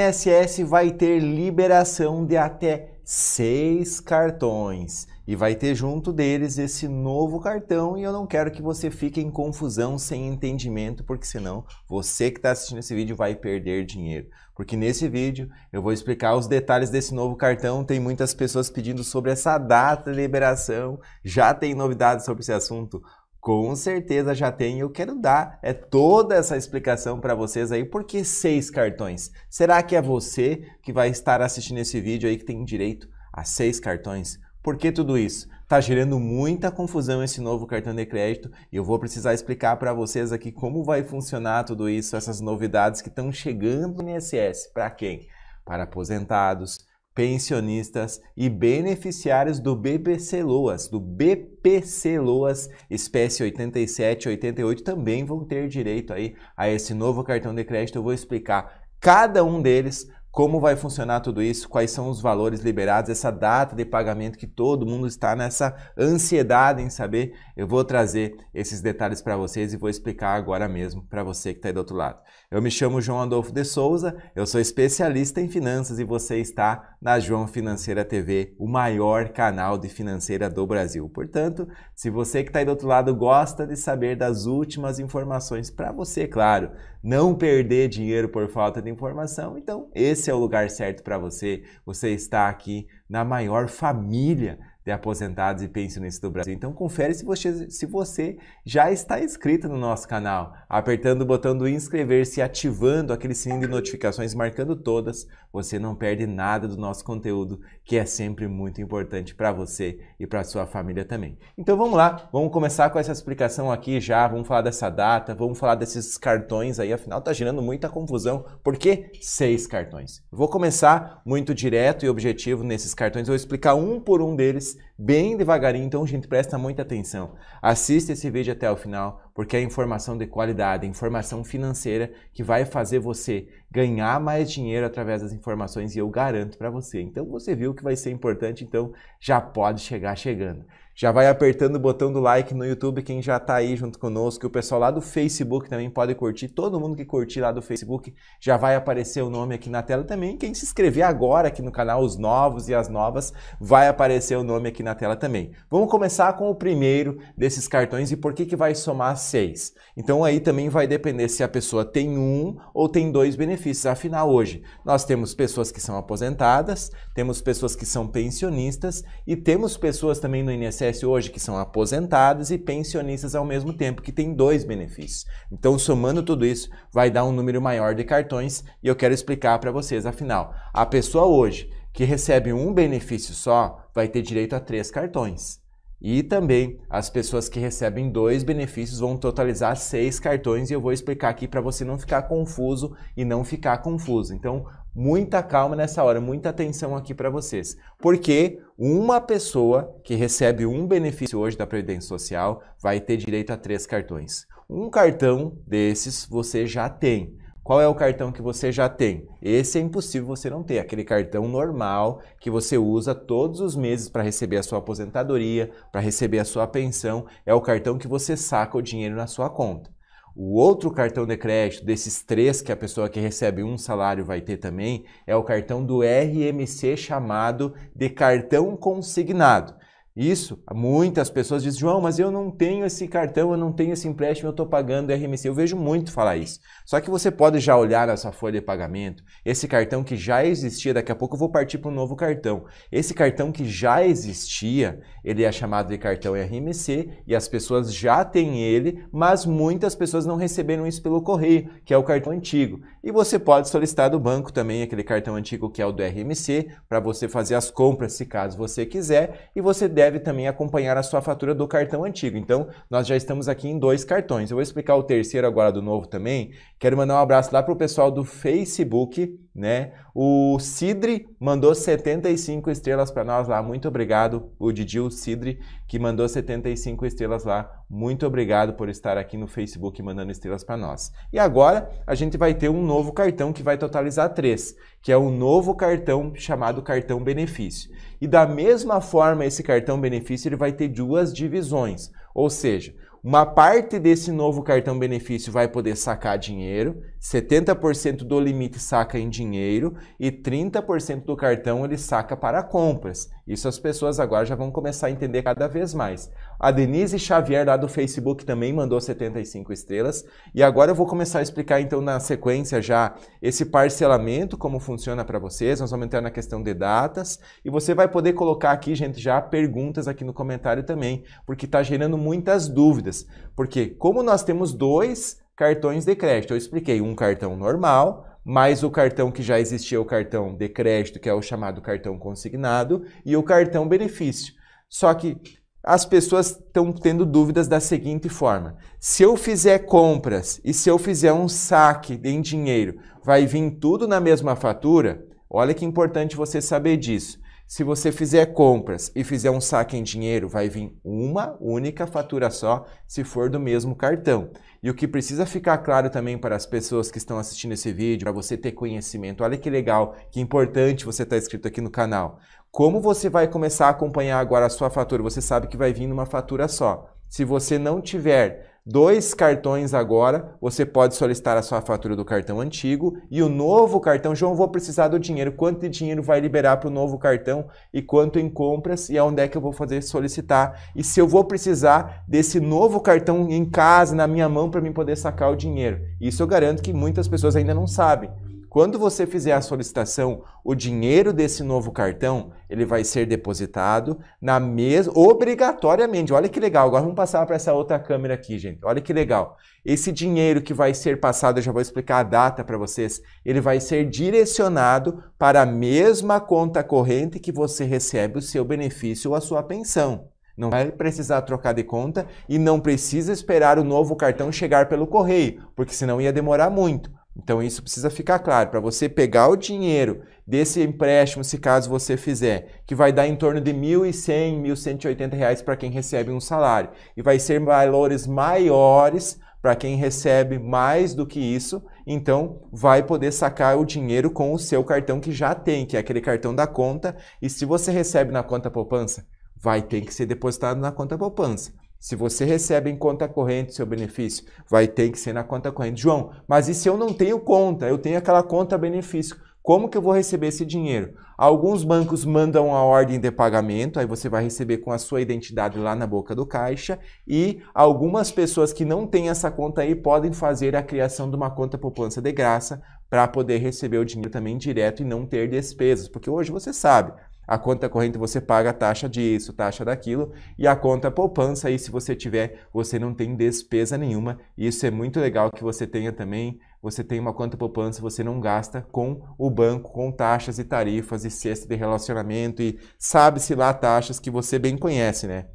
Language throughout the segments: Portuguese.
INSS vai ter liberação de até seis cartões e vai ter junto deles esse novo cartão e eu não quero que você fique em confusão sem entendimento porque senão você que está assistindo esse vídeo vai perder dinheiro porque nesse vídeo eu vou explicar os detalhes desse novo cartão tem muitas pessoas pedindo sobre essa data de liberação já tem novidades sobre esse assunto com certeza já tem. Eu quero dar é toda essa explicação para vocês aí. Por que seis cartões? Será que é você que vai estar assistindo esse vídeo aí que tem direito a seis cartões? Por que tudo isso? Tá gerando muita confusão esse novo cartão de crédito e eu vou precisar explicar para vocês aqui como vai funcionar tudo isso, essas novidades que estão chegando no INSS. Para quem? Para aposentados, pensionistas e beneficiários do BBC Loas, do BPC Loas espécie 87 88 também vão ter direito aí a esse novo cartão de crédito. Eu vou explicar cada um deles como vai funcionar tudo isso, quais são os valores liberados, essa data de pagamento que todo mundo está nessa ansiedade em saber. Eu vou trazer esses detalhes para vocês e vou explicar agora mesmo para você que está aí do outro lado. Eu me chamo João Adolfo de Souza, eu sou especialista em finanças e você está na João Financeira TV, o maior canal de financeira do Brasil. Portanto, se você que está aí do outro lado gosta de saber das últimas informações para você, claro, não perder dinheiro por falta de informação, então esse é o lugar certo para você. Você está aqui na maior família aposentados e pensionistas do Brasil. Então confere se você, se você já está inscrito no nosso canal, apertando o botão do inscrever-se, ativando aquele sininho de notificações, marcando todas você não perde nada do nosso conteúdo, que é sempre muito importante para você e para sua família também. Então vamos lá, vamos começar com essa explicação aqui já, vamos falar dessa data, vamos falar desses cartões aí, afinal tá gerando muita confusão, porque seis cartões. Vou começar muito direto e objetivo nesses cartões, vou explicar um por um deles bem devagarinho. Então, gente, presta muita atenção. Assista esse vídeo até o final, porque é informação de qualidade, informação financeira que vai fazer você ganhar mais dinheiro através das informações e eu garanto para você. Então, você viu que vai ser importante, então já pode chegar chegando. Já vai apertando o botão do like no YouTube, quem já está aí junto conosco. O pessoal lá do Facebook também pode curtir. Todo mundo que curtir lá do Facebook já vai aparecer o nome aqui na tela também. Quem se inscrever agora aqui no canal, os novos e as novas, vai aparecer o nome aqui na tela também. Vamos começar com o primeiro desses cartões e por que, que vai somar seis. Então aí também vai depender se a pessoa tem um ou tem dois benefícios. Afinal, hoje nós temos pessoas que são aposentadas, temos pessoas que são pensionistas e temos pessoas também no INSS hoje, que são aposentados e pensionistas ao mesmo tempo, que tem dois benefícios. Então, somando tudo isso, vai dar um número maior de cartões e eu quero explicar para vocês. Afinal, a pessoa hoje que recebe um benefício só vai ter direito a três cartões. E também as pessoas que recebem dois benefícios vão totalizar seis cartões e eu vou explicar aqui para você não ficar confuso e não ficar confuso. Então, muita calma nessa hora, muita atenção aqui para vocês. Porque uma pessoa que recebe um benefício hoje da Previdência Social vai ter direito a três cartões. Um cartão desses você já tem. Qual é o cartão que você já tem? Esse é impossível você não ter, aquele cartão normal que você usa todos os meses para receber a sua aposentadoria, para receber a sua pensão, é o cartão que você saca o dinheiro na sua conta. O outro cartão de crédito, desses três que a pessoa que recebe um salário vai ter também, é o cartão do RMC chamado de cartão consignado. Isso, muitas pessoas dizem, João, mas eu não tenho esse cartão, eu não tenho esse empréstimo, eu estou pagando RMC. Eu vejo muito falar isso. Só que você pode já olhar essa folha de pagamento, esse cartão que já existia, daqui a pouco eu vou partir para um novo cartão. Esse cartão que já existia, ele é chamado de cartão RMC e as pessoas já têm ele, mas muitas pessoas não receberam isso pelo correio, que é o cartão antigo. E você pode solicitar do banco também aquele cartão antigo que é o do RMC, para você fazer as compras, se caso você quiser, e você deve deve também acompanhar a sua fatura do cartão antigo. Então, nós já estamos aqui em dois cartões. Eu vou explicar o terceiro agora do novo também. Quero mandar um abraço lá para o pessoal do Facebook né? O Sidre mandou 75 estrelas para nós lá. Muito obrigado, o Didi o Sidre, que mandou 75 estrelas lá. Muito obrigado por estar aqui no Facebook mandando estrelas para nós. E agora a gente vai ter um novo cartão que vai totalizar três, que é o um novo cartão chamado cartão benefício. E da mesma forma, esse cartão benefício ele vai ter duas divisões, ou seja, uma parte desse novo cartão benefício vai poder sacar dinheiro, 70% do limite saca em dinheiro e 30% do cartão ele saca para compras. Isso as pessoas agora já vão começar a entender cada vez mais. A Denise Xavier, lá do Facebook, também mandou 75 estrelas. E agora eu vou começar a explicar, então, na sequência já esse parcelamento, como funciona para vocês. Nós vamos entrar na questão de datas. E você vai poder colocar aqui, gente, já perguntas aqui no comentário também, porque está gerando muitas dúvidas. Porque, como nós temos dois cartões de crédito, eu expliquei um cartão normal mais o cartão que já existia, o cartão de crédito, que é o chamado cartão consignado, e o cartão benefício. Só que as pessoas estão tendo dúvidas da seguinte forma: se eu fizer compras e se eu fizer um saque em dinheiro, vai vir tudo na mesma fatura? Olha que importante você saber disso. Se você fizer compras e fizer um saque em dinheiro, vai vir uma única fatura só, se for do mesmo cartão. E o que precisa ficar claro também para as pessoas que estão assistindo esse vídeo, para você ter conhecimento, olha que legal, que importante você estar tá inscrito aqui no canal. Como você vai começar a acompanhar agora a sua fatura? Você sabe que vai vir numa fatura só. Se você não tiver dois cartões agora, você pode solicitar a sua fatura do cartão antigo e o novo cartão, João, vou precisar do dinheiro. Quanto de dinheiro vai liberar para o novo cartão e quanto em compras e aonde é que eu vou fazer solicitar? E se eu vou precisar desse novo cartão em casa, na minha mão, para mim poder sacar o dinheiro? Isso eu garanto que muitas pessoas ainda não sabem. Quando você fizer a solicitação, o dinheiro desse novo cartão, ele vai ser depositado na mesma obrigatoriamente. Olha que legal. Agora vamos passar para essa outra câmera aqui, gente. Olha que legal. Esse dinheiro que vai ser passado, eu já vou explicar a data para vocês. Ele vai ser direcionado para a mesma conta corrente que você recebe o seu benefício ou a sua pensão. Não vai precisar trocar de conta e não precisa esperar o novo cartão chegar pelo correio, porque senão ia demorar muito. Então isso precisa ficar claro para você pegar o dinheiro desse empréstimo, se caso você fizer, que vai dar em torno de R$ 1.100, R$ 1.180 reais para quem recebe um salário e vai ser valores maiores para quem recebe mais do que isso, então vai poder sacar o dinheiro com o seu cartão que já tem, que é aquele cartão da conta, e se você recebe na conta poupança, vai ter que ser depositado na conta poupança. Se você recebe em conta corrente seu benefício, vai ter que ser na conta corrente. João, mas e se eu não tenho conta? Eu tenho aquela conta benefício. Como que eu vou receber esse dinheiro? Alguns bancos mandam a ordem de pagamento, aí você vai receber com a sua identidade lá na boca do caixa, e algumas pessoas que não têm essa conta aí podem fazer a criação de uma conta poupança de graça para poder receber o dinheiro também direto e não ter despesas, porque hoje você sabe, a conta corrente você paga taxa disso, taxa daquilo, e a conta poupança, aí se você tiver, você não tem despesa nenhuma. Isso é muito legal que você tenha também. Você tem uma conta poupança, você não gasta com o banco, com taxas e tarifas e cesta de relacionamento e sabe-se lá taxas que você bem conhece, né?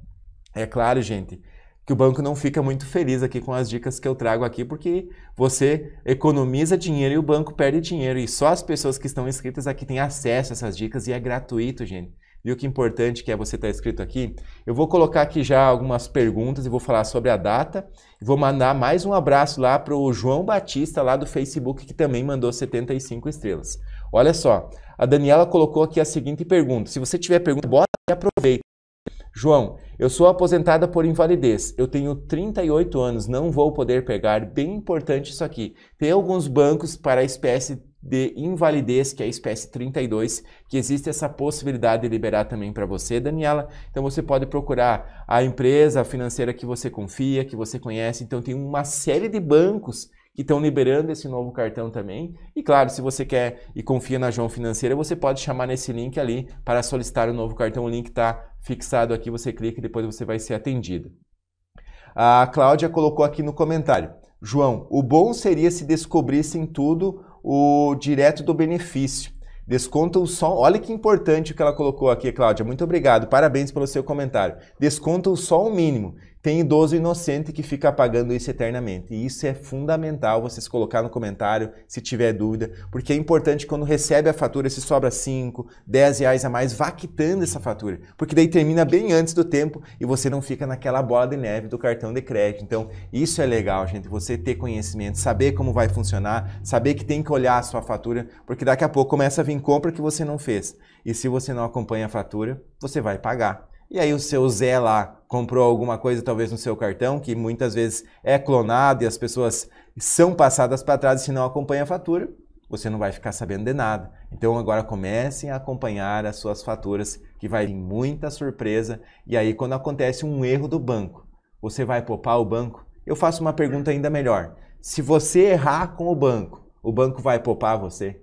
É claro, gente que o banco não fica muito feliz aqui com as dicas que eu trago aqui, porque você economiza dinheiro e o banco perde dinheiro. E só as pessoas que estão inscritas aqui têm acesso a essas dicas e é gratuito, gente. Viu que é importante que é você tá estar inscrito aqui? Eu vou colocar aqui já algumas perguntas e vou falar sobre a data. Vou mandar mais um abraço lá para o João Batista, lá do Facebook, que também mandou 75 estrelas. Olha só, a Daniela colocou aqui a seguinte pergunta. Se você tiver pergunta, bota e aproveita. João, eu sou aposentada por invalidez. Eu tenho 38 anos, não vou poder pegar. Bem importante isso aqui. Tem alguns bancos para a espécie de invalidez, que é a espécie 32, que existe essa possibilidade de liberar também para você, Daniela. Então você pode procurar a empresa financeira que você confia, que você conhece. Então tem uma série de bancos que estão liberando esse novo cartão também. E claro, se você quer e confia na João Financeira, você pode chamar nesse link ali para solicitar o novo cartão. O link está fixado aqui, você clica e depois você vai ser atendido. A Cláudia colocou aqui no comentário: João, o bom seria se descobrissem tudo o direto do benefício. desconta o só. Olha que importante o que ela colocou aqui, Cláudia. Muito obrigado. Parabéns pelo seu comentário. o só o mínimo. Tem idoso inocente que fica pagando isso eternamente. E isso é fundamental vocês colocar no comentário se tiver dúvida, porque é importante quando recebe a fatura, se sobra 5, 10 reais a mais, vá quitando essa fatura, porque daí termina bem antes do tempo e você não fica naquela bola de neve do cartão de crédito. Então, isso é legal, gente, você ter conhecimento, saber como vai funcionar, saber que tem que olhar a sua fatura, porque daqui a pouco começa a vir compra que você não fez. E se você não acompanha a fatura, você vai pagar. E aí o seu Zé lá, comprou alguma coisa talvez no seu cartão, que muitas vezes é clonado e as pessoas são passadas para trás e se não acompanha a fatura, você não vai ficar sabendo de nada. Então agora comecem a acompanhar as suas faturas, que vai vir muita surpresa. E aí quando acontece um erro do banco, você vai poupar o banco? Eu faço uma pergunta ainda melhor. Se você errar com o banco, o banco vai poupar você?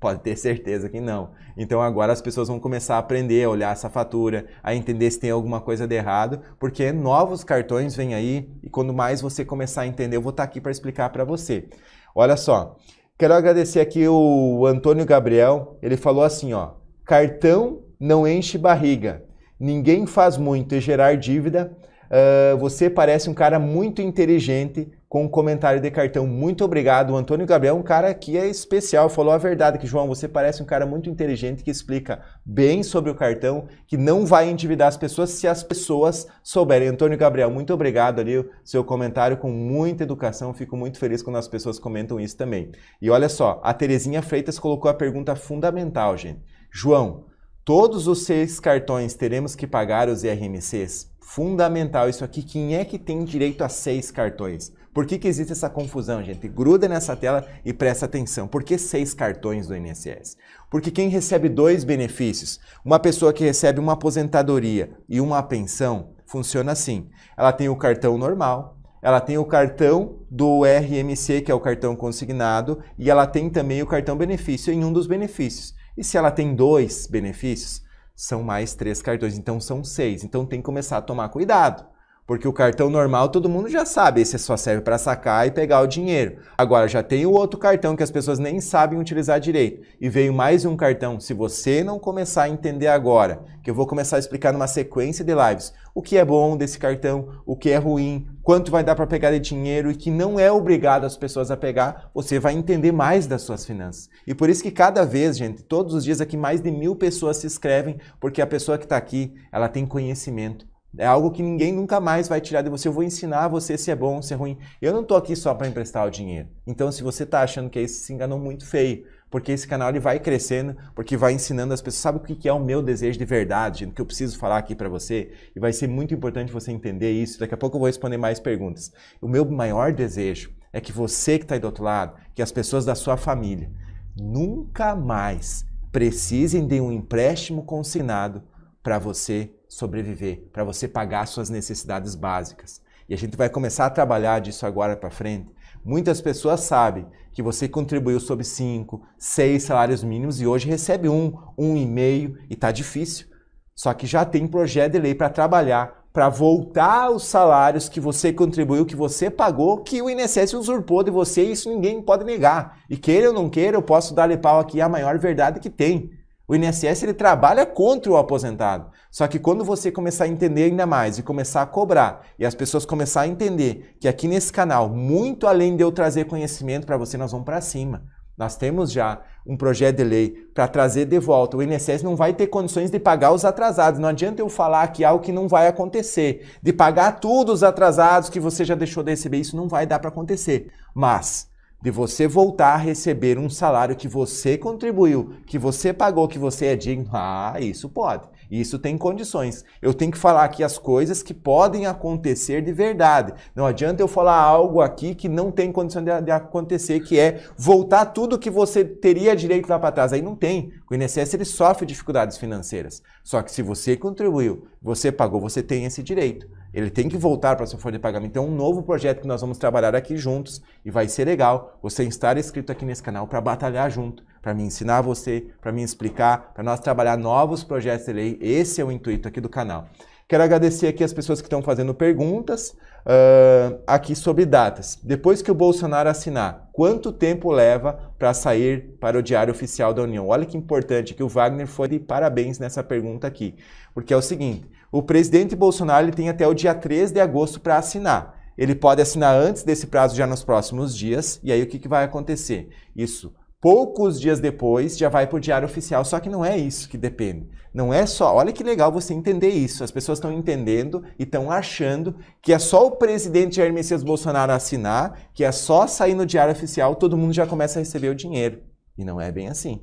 Pode ter certeza que não. Então agora as pessoas vão começar a aprender a olhar essa fatura, a entender se tem alguma coisa de errado, porque novos cartões vêm aí e quando mais você começar a entender, eu vou estar aqui para explicar para você. Olha só, quero agradecer aqui o Antônio Gabriel, ele falou assim, ó: "Cartão não enche barriga. Ninguém faz muito e gerar dívida Uh, você parece um cara muito inteligente com um comentário de cartão. Muito obrigado. O Antônio Gabriel um cara que é especial, falou a verdade que João, você parece um cara muito inteligente que explica bem sobre o cartão, que não vai endividar as pessoas se as pessoas souberem. Antônio Gabriel, muito obrigado ali seu comentário com muita educação. Fico muito feliz quando as pessoas comentam isso também. E olha só, a Terezinha Freitas colocou a pergunta fundamental, gente. João, Todos os seis cartões teremos que pagar os IRMCs? Fundamental isso aqui. Quem é que tem direito a seis cartões? Por que, que existe essa confusão, gente? Gruda nessa tela e presta atenção. Por que seis cartões do INSS? Porque quem recebe dois benefícios, uma pessoa que recebe uma aposentadoria e uma pensão, funciona assim. Ela tem o cartão normal, ela tem o cartão do RMC, que é o cartão consignado, e ela tem também o cartão benefício em um dos benefícios. E se ela tem dois benefícios, são mais três cartões, então são seis. Então tem que começar a tomar cuidado. Porque o cartão normal todo mundo já sabe, esse só serve para sacar e pegar o dinheiro. Agora já tem o outro cartão que as pessoas nem sabem utilizar direito. E veio mais um cartão. Se você não começar a entender agora, que eu vou começar a explicar numa sequência de lives, o que é bom desse cartão, o que é ruim, quanto vai dar para pegar de dinheiro e que não é obrigado as pessoas a pegar, você vai entender mais das suas finanças. E por isso que cada vez, gente, todos os dias aqui mais de mil pessoas se inscrevem, porque a pessoa que está aqui, ela tem conhecimento é algo que ninguém nunca mais vai tirar de você. Eu vou ensinar você se é bom, se é ruim. Eu não estou aqui só para emprestar o dinheiro. Então, se você está achando que é isso, se enganou muito feio. Porque esse canal ele vai crescendo, porque vai ensinando as pessoas. Sabe o que é o meu desejo de verdade, o que eu preciso falar aqui para você? E vai ser muito importante você entender isso. Daqui a pouco eu vou responder mais perguntas. O meu maior desejo é que você que está aí do outro lado, que as pessoas da sua família, nunca mais precisem de um empréstimo consignado para você sobreviver, para você pagar suas necessidades básicas. E a gente vai começar a trabalhar disso agora para frente. Muitas pessoas sabem que você contribuiu sobre 5, 6 salários mínimos e hoje recebe um, um e meio e está difícil. Só que já tem projeto de lei para trabalhar para voltar os salários que você contribuiu, que você pagou, que o INSS usurpou de você, e isso ninguém pode negar. E queira ou não queira, eu posso dar-lhe pau aqui é a maior verdade que tem. O INSS ele trabalha contra o aposentado. Só que quando você começar a entender ainda mais e começar a cobrar e as pessoas começar a entender que aqui nesse canal, muito além de eu trazer conhecimento para você, nós vamos para cima. Nós temos já um projeto de lei para trazer de volta. O INSS não vai ter condições de pagar os atrasados. Não adianta eu falar que algo que não vai acontecer, de pagar todos os atrasados que você já deixou de receber, isso não vai dar para acontecer. Mas de você voltar a receber um salário que você contribuiu, que você pagou, que você é digno, ah, isso pode. Isso tem condições. Eu tenho que falar aqui as coisas que podem acontecer de verdade. Não adianta eu falar algo aqui que não tem condição de, de acontecer, que é voltar tudo que você teria direito lá para trás. Aí não tem. O INSS ele sofre dificuldades financeiras. Só que se você contribuiu, você pagou, você tem esse direito. Ele tem que voltar para sua folha de pagamento. Então, é um novo projeto que nós vamos trabalhar aqui juntos e vai ser legal você estar inscrito aqui nesse canal para batalhar junto, para me ensinar você, para me explicar, para nós trabalhar novos projetos de lei. Esse é o intuito aqui do canal. Quero agradecer aqui as pessoas que estão fazendo perguntas uh, aqui sobre datas. Depois que o Bolsonaro assinar, quanto tempo leva para sair para o Diário Oficial da União? Olha que importante que o Wagner foi de parabéns nessa pergunta aqui, porque é o seguinte: o presidente Bolsonaro tem até o dia 3 de agosto para assinar. Ele pode assinar antes desse prazo já nos próximos dias, e aí o que, que vai acontecer? Isso poucos dias depois já vai para o diário oficial. Só que não é isso que depende. Não é só. Olha que legal você entender isso. As pessoas estão entendendo e estão achando que é só o presidente Jair Messias Bolsonaro assinar, que é só sair no diário oficial, todo mundo já começa a receber o dinheiro. E não é bem assim.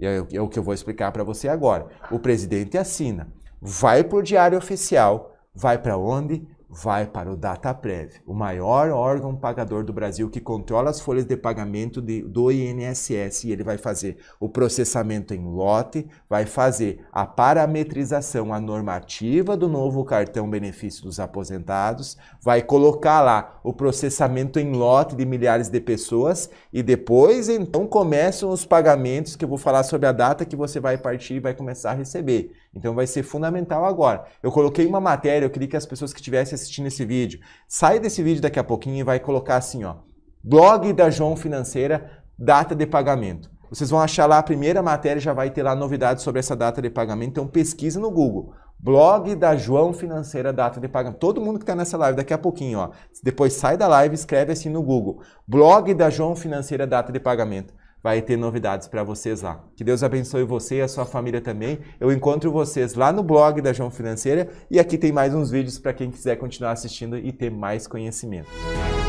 É, é o que eu vou explicar para você agora. O presidente assina, vai para o diário oficial, vai para onde? vai para o Dataprev, o maior órgão pagador do Brasil que controla as folhas de pagamento de, do INSS. E ele vai fazer o processamento em lote, vai fazer a parametrização, a normativa do novo cartão benefício dos aposentados, vai colocar lá o processamento em lote de milhares de pessoas e depois então começam os pagamentos que eu vou falar sobre a data que você vai partir e vai começar a receber. Então vai ser fundamental agora. Eu coloquei uma matéria, eu queria que as pessoas que tivessem assistindo esse vídeo, sai desse vídeo daqui a pouquinho e vai colocar assim, ó, blog da João Financeira, data de pagamento. Vocês vão achar lá a primeira matéria, já vai ter lá novidades sobre essa data de pagamento. Então pesquisa no Google. Blog da João Financeira Data de Pagamento. Todo mundo que está nessa live daqui a pouquinho, ó. Depois sai da live, escreve assim no Google. Blog da João Financeira Data de Pagamento vai ter novidades para vocês lá. Que Deus abençoe você e a sua família também. Eu encontro vocês lá no blog da João Financeira e aqui tem mais uns vídeos para quem quiser continuar assistindo e ter mais conhecimento.